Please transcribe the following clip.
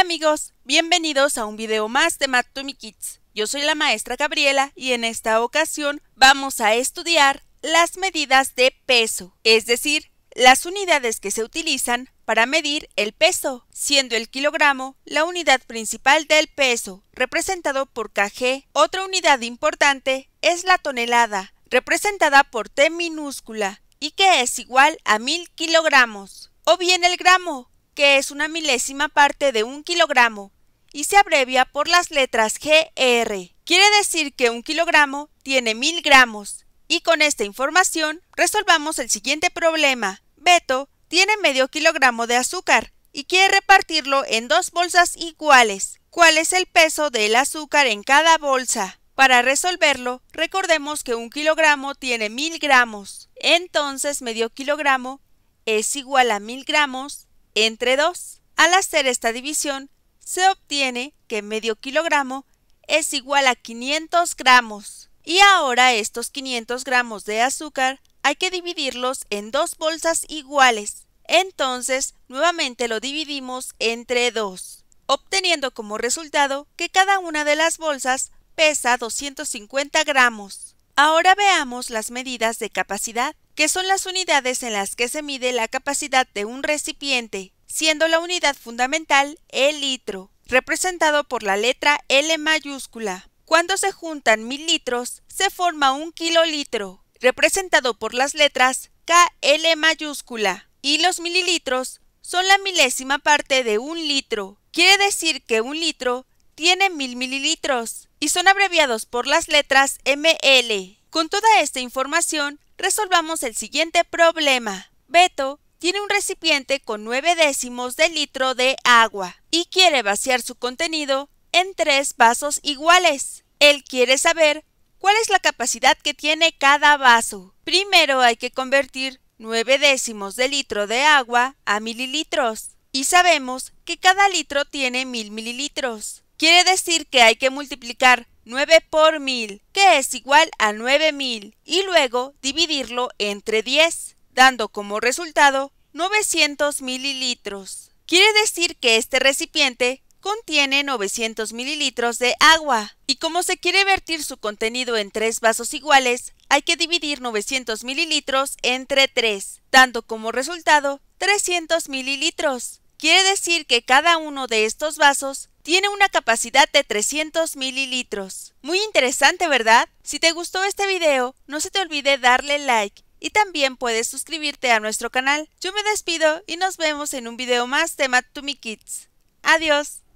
Hola amigos, bienvenidos a un video más de me Kids. Yo soy la maestra Gabriela y en esta ocasión vamos a estudiar las medidas de peso, es decir, las unidades que se utilizan para medir el peso, siendo el kilogramo la unidad principal del peso, representado por kg. Otra unidad importante es la tonelada, representada por T minúscula, y que es igual a 1000 kilogramos, o bien el gramo, que es una milésima parte de un kilogramo, y se abrevia por las letras GR. E quiere decir que un kilogramo tiene mil gramos. Y con esta información resolvamos el siguiente problema. Beto tiene medio kilogramo de azúcar y quiere repartirlo en dos bolsas iguales. ¿Cuál es el peso del azúcar en cada bolsa? Para resolverlo, recordemos que un kilogramo tiene mil gramos. Entonces medio kilogramo es igual a mil gramos entre 2. Al hacer esta división, se obtiene que medio kilogramo es igual a 500 gramos. Y ahora estos 500 gramos de azúcar hay que dividirlos en dos bolsas iguales. Entonces, nuevamente lo dividimos entre 2, obteniendo como resultado que cada una de las bolsas pesa 250 gramos. Ahora veamos las medidas de capacidad que son las unidades en las que se mide la capacidad de un recipiente, siendo la unidad fundamental el litro, representado por la letra L mayúscula. Cuando se juntan mil litros, se forma un kilolitro, representado por las letras KL mayúscula, y los mililitros son la milésima parte de un litro. Quiere decir que un litro tiene mil mililitros y son abreviados por las letras ML, con toda esta información, resolvamos el siguiente problema. Beto tiene un recipiente con 9 décimos de litro de agua y quiere vaciar su contenido en tres vasos iguales. Él quiere saber cuál es la capacidad que tiene cada vaso. Primero hay que convertir 9 décimos de litro de agua a mililitros. Y sabemos que cada litro tiene mil mililitros. Quiere decir que hay que multiplicar 9 por 1000, que es igual a 9000, y luego dividirlo entre 10, dando como resultado 900 mililitros. Quiere decir que este recipiente contiene 900 mililitros de agua, y como se quiere vertir su contenido en tres vasos iguales, hay que dividir 900 mililitros entre 3, dando como resultado 300 mililitros. Quiere decir que cada uno de estos vasos tiene una capacidad de 300 mililitros. Muy interesante, ¿verdad? Si te gustó este video, no se te olvide darle like y también puedes suscribirte a nuestro canal. Yo me despido y nos vemos en un video más de Matumi Kids. Adiós.